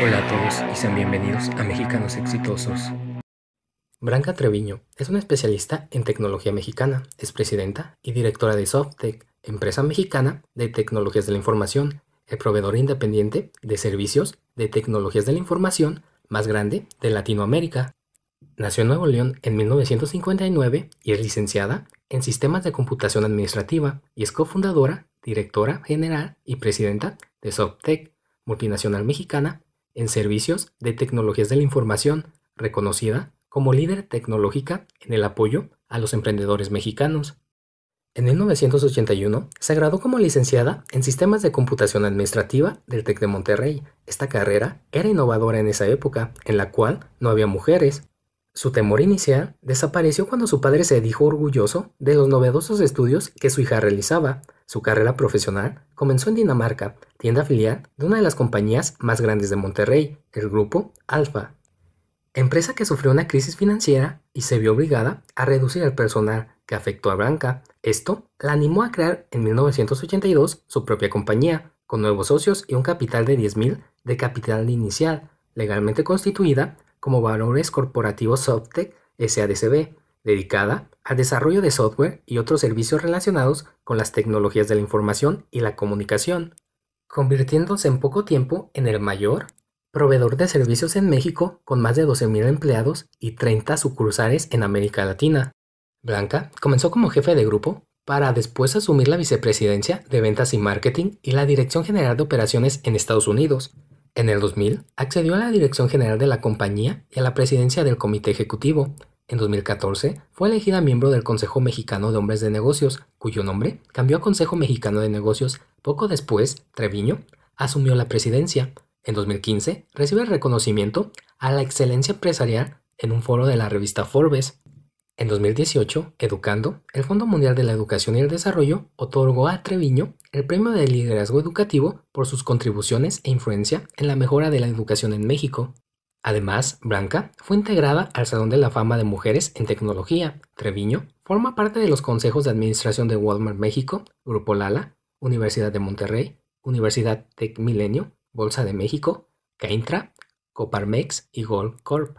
Hola a todos y sean bienvenidos a Mexicanos Exitosos. Branca Treviño es una especialista en tecnología mexicana, es presidenta y directora de SoftTech, empresa mexicana de tecnologías de la información, el proveedor independiente de servicios de tecnologías de la información más grande de Latinoamérica. Nació en Nuevo León en 1959 y es licenciada en Sistemas de Computación Administrativa y es cofundadora, directora general y presidenta de SoftTech, multinacional mexicana en servicios de tecnologías de la información, reconocida como líder tecnológica en el apoyo a los emprendedores mexicanos. En 1981 se graduó como licenciada en Sistemas de Computación Administrativa del TEC de Monterrey. Esta carrera era innovadora en esa época, en la cual no había mujeres. Su temor inicial desapareció cuando su padre se dijo orgulloso de los novedosos estudios que su hija realizaba, su carrera profesional comenzó en Dinamarca, tienda filial de una de las compañías más grandes de Monterrey, el grupo Alfa, empresa que sufrió una crisis financiera y se vio obligada a reducir el personal que afectó a Blanca. Esto la animó a crear en 1982 su propia compañía, con nuevos socios y un capital de 10.000 de capital inicial, legalmente constituida como Valores Corporativos Softec SADCB dedicada al desarrollo de software y otros servicios relacionados con las tecnologías de la información y la comunicación, convirtiéndose en poco tiempo en el mayor proveedor de servicios en México con más de 12.000 empleados y 30 sucursales en América Latina. Blanca comenzó como jefe de grupo para después asumir la vicepresidencia de ventas y marketing y la Dirección General de Operaciones en Estados Unidos. En el 2000 accedió a la dirección general de la compañía y a la presidencia del comité ejecutivo, en 2014 fue elegida miembro del Consejo Mexicano de Hombres de Negocios, cuyo nombre cambió a Consejo Mexicano de Negocios. Poco después, Treviño asumió la presidencia. En 2015 recibe el reconocimiento a la excelencia empresarial en un foro de la revista Forbes. En 2018, Educando, el Fondo Mundial de la Educación y el Desarrollo otorgó a Treviño el Premio de Liderazgo Educativo por sus contribuciones e influencia en la mejora de la educación en México. Además, Blanca fue integrada al Salón de la Fama de Mujeres en Tecnología. Treviño forma parte de los consejos de administración de Walmart México, Grupo Lala, Universidad de Monterrey, Universidad Tec Milenio, Bolsa de México, Caintra, Coparmex y Gold Corp.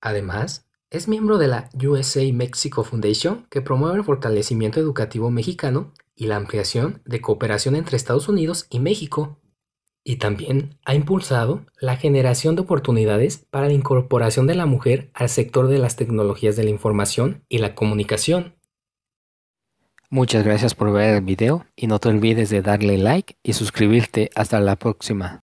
Además, es miembro de la USA Mexico Foundation que promueve el fortalecimiento educativo mexicano y la ampliación de cooperación entre Estados Unidos y México y también ha impulsado la generación de oportunidades para la incorporación de la mujer al sector de las tecnologías de la información y la comunicación. Muchas gracias por ver el video y no te olvides de darle like y suscribirte. Hasta la próxima.